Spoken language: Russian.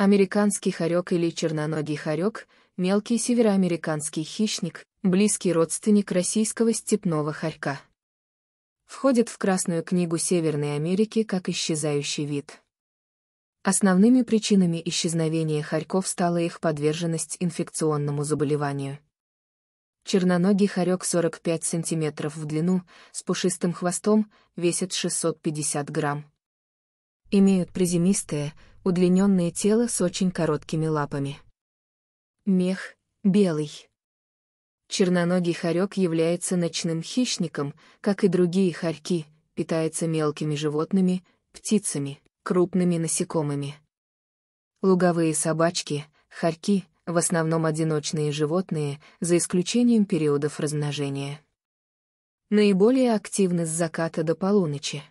Американский хорек или черноногий хорек – мелкий североамериканский хищник, близкий родственник российского степного хорька. Входит в Красную книгу Северной Америки как исчезающий вид. Основными причинами исчезновения хорьков стала их подверженность инфекционному заболеванию. Черноногий хорек 45 см в длину, с пушистым хвостом, весит 650 грамм. Имеют приземистое, удлиненное тело с очень короткими лапами. Мех — белый. Черноногий хорек является ночным хищником, как и другие хорьки, питается мелкими животными, птицами, крупными насекомыми. Луговые собачки, хорьки — в основном одиночные животные, за исключением периодов размножения. Наиболее активны с заката до полуночи.